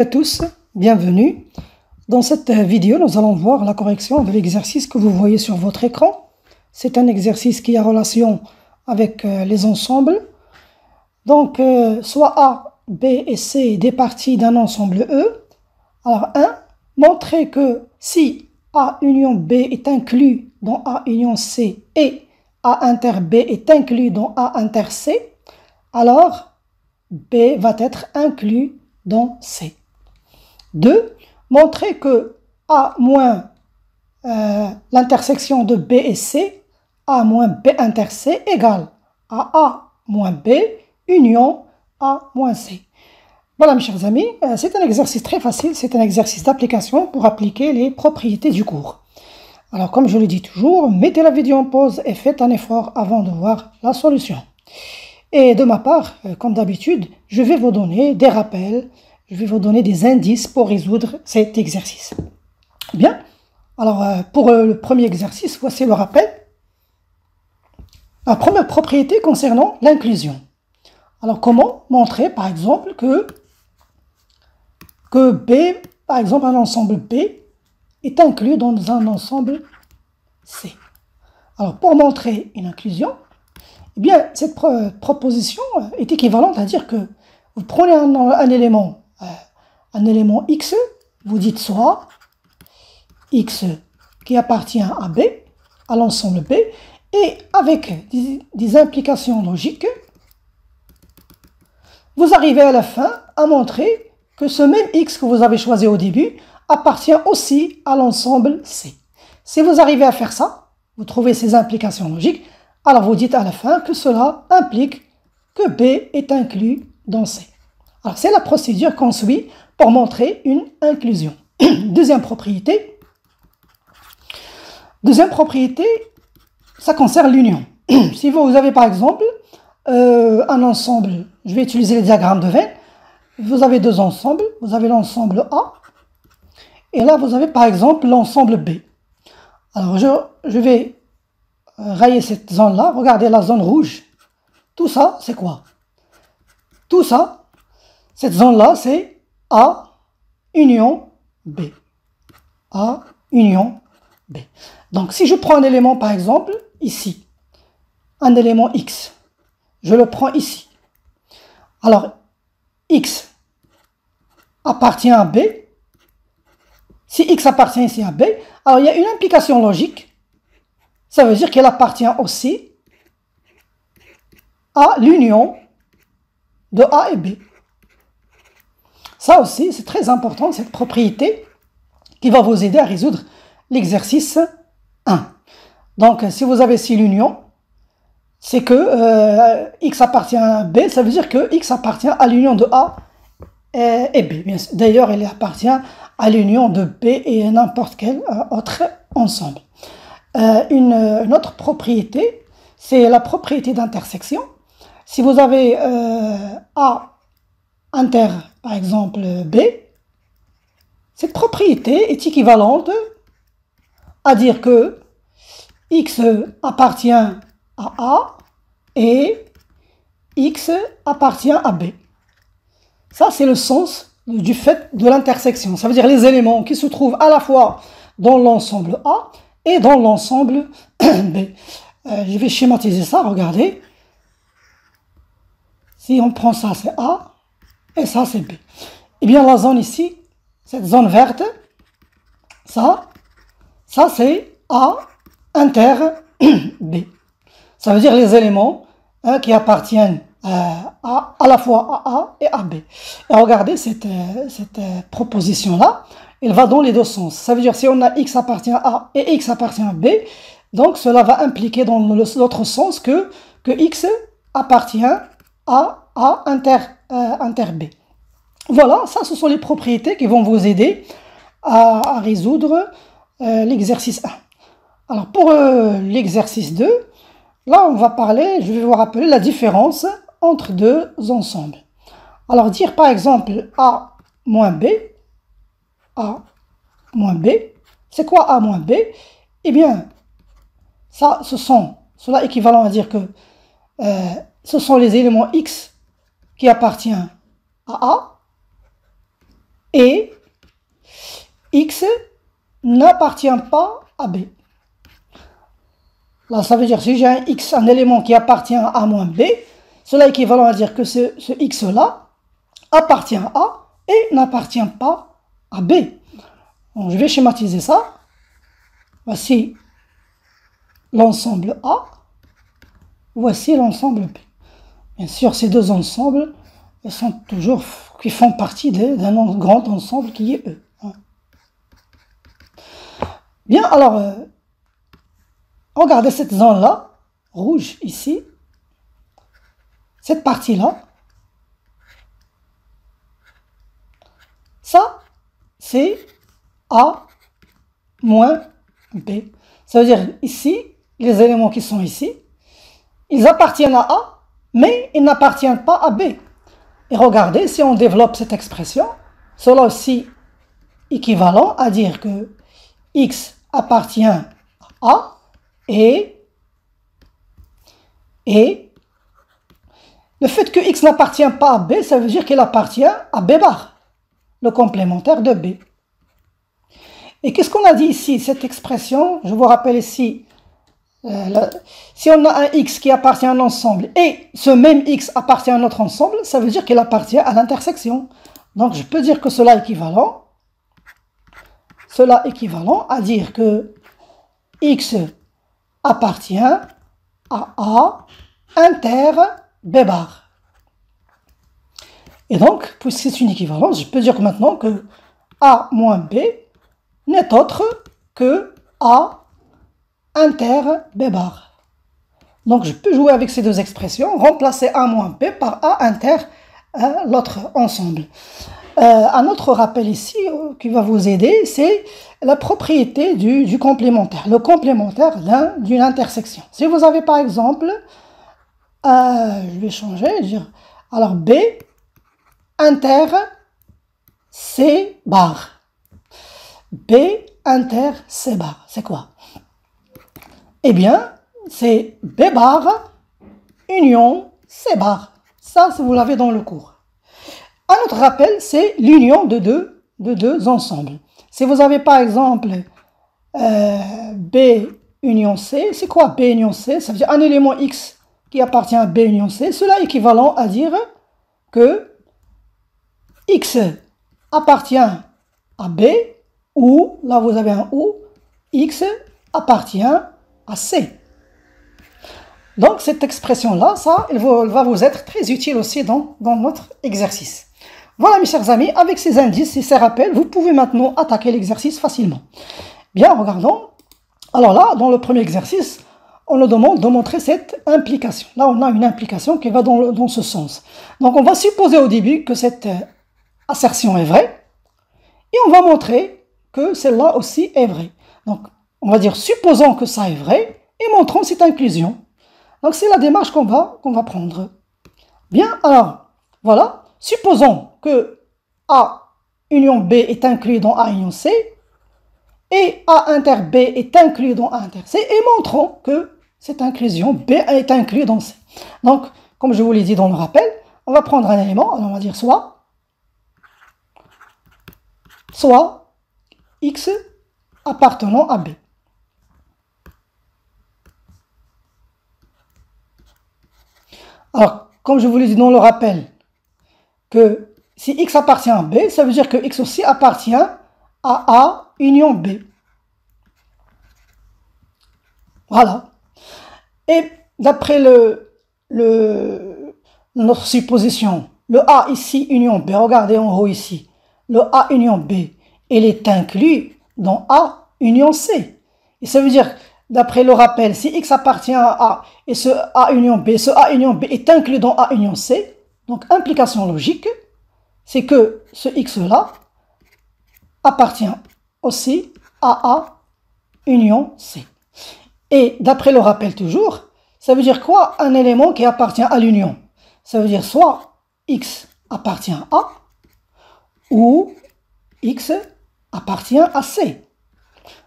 à tous, bienvenue. Dans cette vidéo, nous allons voir la correction de l'exercice que vous voyez sur votre écran. C'est un exercice qui a relation avec euh, les ensembles. Donc, euh, soit A, B et C des parties d'un ensemble E. Alors 1, montrer que si A union B est inclus dans A union C et A inter B est inclus dans A inter C, alors B va être inclus dans C. 2, montrer que A moins euh, l'intersection de B et C, A moins B inter C égale à A moins B union A moins C. Voilà mes chers amis, euh, c'est un exercice très facile, c'est un exercice d'application pour appliquer les propriétés du cours. Alors comme je le dis toujours, mettez la vidéo en pause et faites un effort avant de voir la solution. Et de ma part, euh, comme d'habitude, je vais vous donner des rappels, je vais vous donner des indices pour résoudre cet exercice. Bien, alors euh, pour euh, le premier exercice, voici le rappel. La première propriété concernant l'inclusion. Alors comment montrer par exemple que, que B, par exemple un ensemble B, est inclus dans un ensemble C Alors pour montrer une inclusion, eh bien cette proposition est équivalente à dire que vous prenez un élément euh, un élément X, vous dites soit X qui appartient à B, à l'ensemble B, et avec des implications logiques, vous arrivez à la fin à montrer que ce même X que vous avez choisi au début appartient aussi à l'ensemble C. Si vous arrivez à faire ça, vous trouvez ces implications logiques, alors vous dites à la fin que cela implique que B est inclus dans C. Alors c'est la procédure qu'on suit pour montrer une inclusion. Deuxième propriété. Deuxième propriété, ça concerne l'union. si vous avez par exemple euh, un ensemble, je vais utiliser les diagrammes de Venn, vous avez deux ensembles, vous avez l'ensemble A, et là vous avez par exemple l'ensemble B. Alors je, je vais rayer cette zone-là, regardez la zone rouge, tout ça c'est quoi Tout ça cette zone-là, c'est A union B. A union B. Donc si je prends un élément, par exemple, ici, un élément X, je le prends ici. Alors, X appartient à B. Si X appartient ici à B, alors il y a une implication logique. Ça veut dire qu'elle appartient aussi à l'union de A et B. Ça aussi, c'est très important, cette propriété qui va vous aider à résoudre l'exercice 1. Donc, si vous avez si l'union, c'est que euh, x appartient à b, ça veut dire que x appartient à l'union de a et, b. D'ailleurs, elle appartient à l'union de b et n'importe quel autre ensemble. Euh, une, autre propriété, c'est la propriété d'intersection. Si vous avez euh, a inter par exemple, B, cette propriété est équivalente à dire que X appartient à A et X appartient à B. Ça, c'est le sens du fait de l'intersection. Ça veut dire les éléments qui se trouvent à la fois dans l'ensemble A et dans l'ensemble B. Euh, je vais schématiser ça, regardez. Si on prend ça, c'est A et ça c'est B. Et eh bien la zone ici, cette zone verte, ça, ça c'est A inter B. Ça veut dire les éléments hein, qui appartiennent euh, à, à, la fois à A et à B. Et regardez cette, euh, cette euh, proposition-là, elle va dans les deux sens. Ça veut dire si on a X appartient à A et X appartient à B, donc cela va impliquer dans l'autre sens que, que X appartient à A inter euh, B. Voilà, ça, ce sont les propriétés qui vont vous aider à, résoudre euh, l'exercice 1. Alors, pour euh, l'exercice 2, là, on va parler, je vais vous rappeler la différence entre deux ensembles. Alors, dire par exemple A moins B, A moins B, c'est quoi A moins B Eh bien, ça, ce sont, cela équivalent à dire que ce sont les éléments X qui appartient à A et X n'appartient pas à B. Là, ça veut dire que si j'ai un X, un élément qui appartient à A moins B, cela est équivalent à dire que ce, X-là appartient à A et n'appartient pas à B. je vais schématiser ça. Voici l'ensemble A, voici l'ensemble B. Bien sûr, ces deux ensembles sont toujours, qui font partie d'un grand ensemble qui est E. Bien, alors, euh, regardez cette zone-là, rouge ici, cette partie-là, ça, c'est A moins B. Ça veut dire ici, les éléments qui sont ici, ils appartiennent à A, mais il n'appartient pas à B. Et regardez, si on développe cette expression, cela aussi équivalent à dire que X appartient à A et, et le fait que X n'appartient pas à B, ça veut dire qu'il appartient à B bar, le complémentaire de B. Et qu'est-ce qu'on a dit ici Cette expression, je vous rappelle ici, euh, si on a un x qui appartient à un ensemble et ce même x appartient à un autre ensemble, ça veut dire qu'il appartient à l'intersection. Donc je peux dire que cela est équivalent, cela équivalent à dire que x appartient à A inter B bar. Et donc, puisque c'est une équivalence, je peux dire maintenant que A moins B n'est autre que A inter B bar. Donc je peux jouer avec ces deux expressions, remplacer A moins b par A inter euh, l'autre ensemble. Euh, un autre rappel ici euh, qui va vous aider, c'est la propriété du, complémentaire, le complémentaire d'une intersection. Si vous avez par exemple, je vais changer, dire, alors B inter C bar. B inter C bar, c'est quoi eh bien, c'est B bar union, C bar. Ça, vous l'avez dans le cours. Un autre rappel, c'est l'union de deux, de deux ensembles. Si vous avez par exemple euh, B union C, c'est quoi B union C Ça veut dire un élément X qui appartient à B union C. Cela est équivalent à dire que X appartient à B ou, là vous avez un ou, X appartient à assez. Donc cette expression-là, ça, elle va vous être très utile aussi dans, dans notre exercice. Voilà mes chers amis, avec ces indices et ces rappels, vous pouvez maintenant attaquer l'exercice facilement. Bien, regardons. Alors là, dans le premier exercice, on nous demande de montrer cette implication. Là, on a une implication qui va dans, dans ce sens. Donc on va supposer au début que cette euh, assertion est vraie, et on va montrer que celle-là aussi est vraie. Donc on va dire, supposons que ça est vrai et montrons cette inclusion. Donc c'est la démarche qu'on va, qu'on va prendre. Bien, alors, voilà, supposons que A union B est inclus dans A union C et A inter B est inclus dans A inter C et montrons que cette inclusion B est inclus dans C. Donc, comme je vous l'ai dit dans le rappel, on va prendre un élément, on va dire soit, soit X appartenant à B. Alors, comme je vous l'ai dit dans le rappelle que si X appartient à B, ça veut dire que X aussi appartient à A union B. Voilà. Et d'après le, le, notre supposition, le A ici, union B, regardez en haut ici, le A union B, il est inclus dans A union C. Et ça veut dire d'après le rappel, si X appartient à A et ce A union B, ce A union B est inclus dans A union C, donc implication logique, c'est que ce X-là appartient aussi à A union C. Et d'après le rappel toujours, ça veut dire quoi Un élément qui appartient à l'union. Ça veut dire soit X appartient à A ou X appartient à C.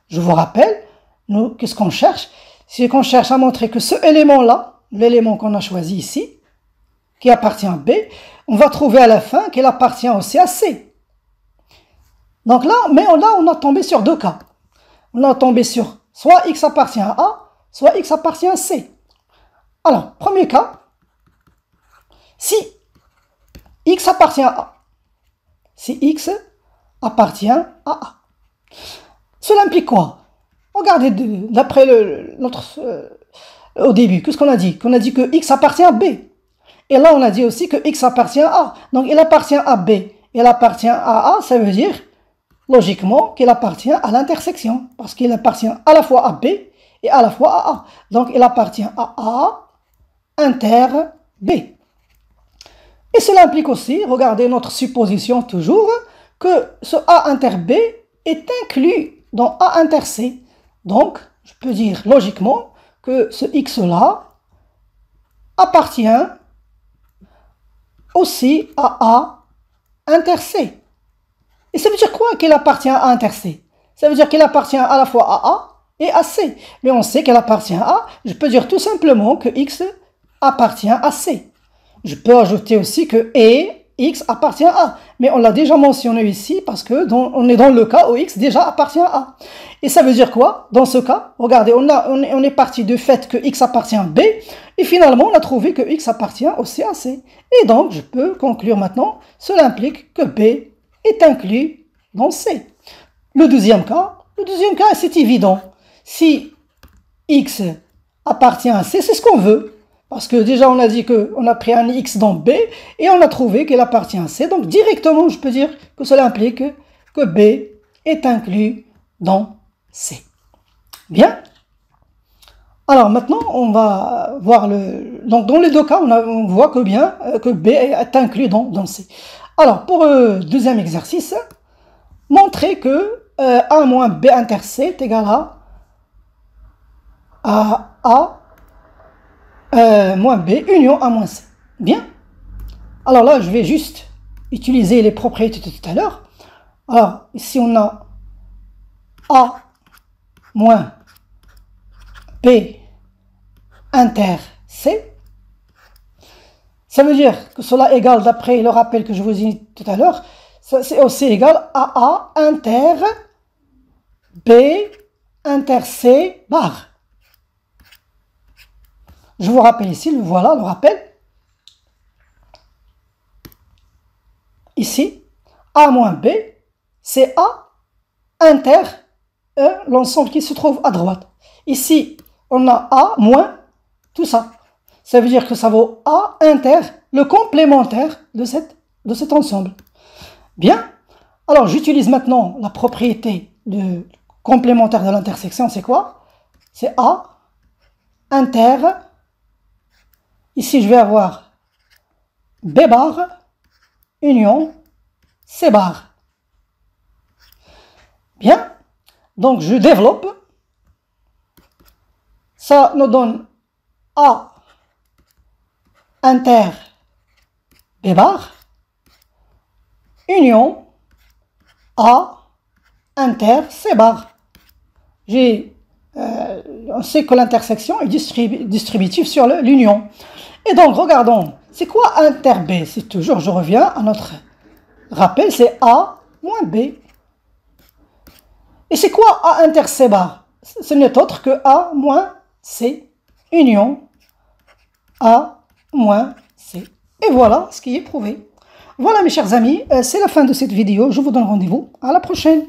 Je vous rappelle, nous, qu'est-ce qu'on cherche C'est qu'on cherche à montrer que ce élément-là, l'élément qu'on a choisi ici, qui appartient à B, on va trouver à la fin qu'il appartient aussi à C. Donc là, mais là, on a tombé sur deux cas. On a tombé sur soit X appartient à A, soit X appartient à C. Alors, premier cas, si X appartient à A, si X appartient à A, cela implique quoi Regardez, d'après notre, euh, au début, qu'est-ce qu'on a dit Qu'on a dit que X appartient à B. Et là, on a dit aussi que X appartient à A. Donc, il appartient à B. Il appartient à A, ça veut dire, logiquement, qu'il appartient à l'intersection. Parce qu'il appartient à la fois à B et à la fois à A. Donc, il appartient à A inter B. Et cela implique aussi, regardez notre supposition toujours, que ce A inter B est inclus dans A inter C. Donc, je peux dire logiquement que ce x-là appartient aussi à A inter C. Et ça veut dire quoi qu'il appartient à inter C Ça veut dire qu'il appartient à la fois à A et à C. Mais on sait qu'elle appartient à, A, je peux dire tout simplement que X appartient à C. Je peux ajouter aussi que E X appartient à. Mais on l'a déjà mentionné ici parce que on est dans le cas où X déjà appartient à. Et ça veut dire quoi Dans ce cas, regardez, on, on, est, parti du fait que X appartient à B et finalement on a trouvé que X appartient aussi à C. Et donc je peux conclure maintenant, cela implique que B est inclus dans C. Le deuxième cas, le deuxième cas c'est évident. Si X appartient à C, c'est ce qu'on veut. Parce que déjà, on a dit qu'on a pris un X dans B et on a trouvé qu'il appartient à C. Donc, directement, je peux dire que cela implique que B est inclus dans C. Bien. Alors maintenant, on va voir le... Donc dans les deux cas, on, voit que bien euh, que B est inclus dans, dans C. Alors pour le euh, deuxième exercice, montrer que euh, A moins B inter C est égal à A euh, moins B union A moins C. Bien. Alors là, je vais juste utiliser les propriétés de tout à l'heure. Alors, ici, on a A moins B inter C. Ça veut dire que cela égale, d'après le rappel que je vous ai dit tout à l'heure, c'est aussi égal à A inter B inter C bar. Je vous rappelle ici, le voilà, le rappel. Ici, A moins B, c'est A inter e, l'ensemble qui se trouve à droite. Ici, on a A moins tout ça. Ça veut dire que ça vaut A inter le complémentaire de, de cet ensemble. Bien. Alors, j'utilise maintenant la propriété de complémentaire de l'intersection. C'est quoi C'est A inter Ici, je vais avoir B bar, union, C bar. Bien. Donc, je développe. Ça nous donne A inter B bar, union A inter C bar. J'ai, euh, on sait que l'intersection est distributive sur l'union. Et donc, regardons, c'est quoi inter B C'est toujours, je reviens à notre rappel, c'est A moins B. Et c'est quoi A inter C bar Ce n'est autre que A moins C, union A moins C. Et voilà ce qui est prouvé. Voilà mes chers amis, euh, c'est la fin de cette vidéo. Je vous donne rendez-vous à la prochaine.